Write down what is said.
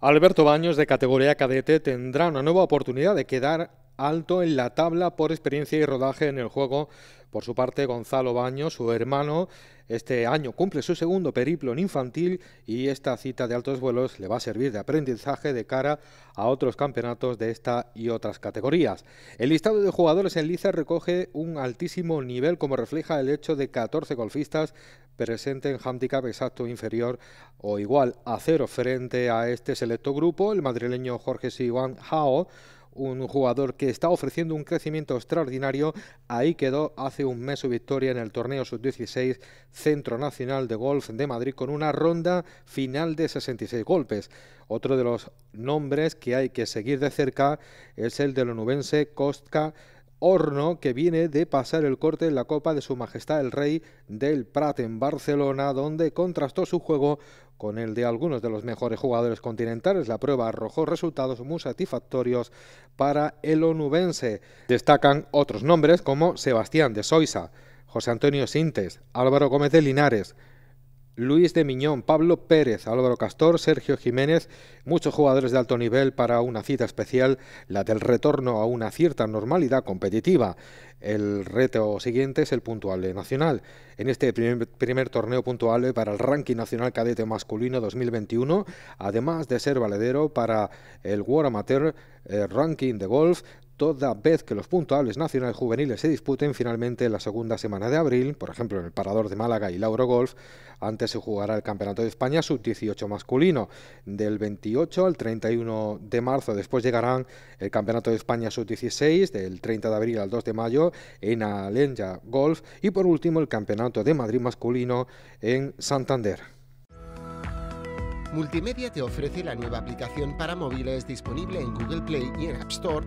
Alberto Baños, de categoría cadete, tendrá una nueva oportunidad de quedar alto en la tabla por experiencia y rodaje en el juego. Por su parte, Gonzalo Baño, su hermano, este año cumple su segundo periplo en infantil y esta cita de altos vuelos le va a servir de aprendizaje de cara a otros campeonatos de esta y otras categorías. El listado de jugadores en liza recoge un altísimo nivel como refleja el hecho de 14 golfistas en handicap exacto inferior o igual a cero frente a este selecto grupo, el madrileño Jorge Siwan Hao, un jugador que está ofreciendo un crecimiento extraordinario. Ahí quedó hace un mes su victoria en el torneo sub-16 Centro Nacional de Golf de Madrid con una ronda final de 66 golpes. Otro de los nombres que hay que seguir de cerca es el de lonubense Kostka Horno, que viene de pasar el corte en la Copa de Su Majestad el Rey del Prat en Barcelona, donde contrastó su juego con el de algunos de los mejores jugadores continentales. La prueba arrojó resultados muy satisfactorios para el onubense. Destacan otros nombres como Sebastián de Soisa, José Antonio Sintes, Álvaro Gómez de Linares, Luis de Miñón, Pablo Pérez, Álvaro Castor, Sergio Jiménez, muchos jugadores de alto nivel para una cita especial, la del retorno a una cierta normalidad competitiva. El reto siguiente es el puntuale nacional. En este primer, torneo puntual para el ranking nacional cadete masculino 2021, además de ser valedero para el World Amateur eh, Ranking de Golf, toda vez que los puntuales nacionales juveniles se disputen finalmente en la segunda semana de abril, por ejemplo en el Parador de Málaga y Lauro Golf, antes se jugará el Campeonato de España sub-18 masculino. Del 28 al 31 de marzo después llegarán el Campeonato de España sub-16 del 30 de abril al 2 de mayo en Alenja Golf y por último el Campeonato de Madrid masculino en Santander. Multimedia te ofrece la nueva aplicación para móviles disponible en Google Play y en App Store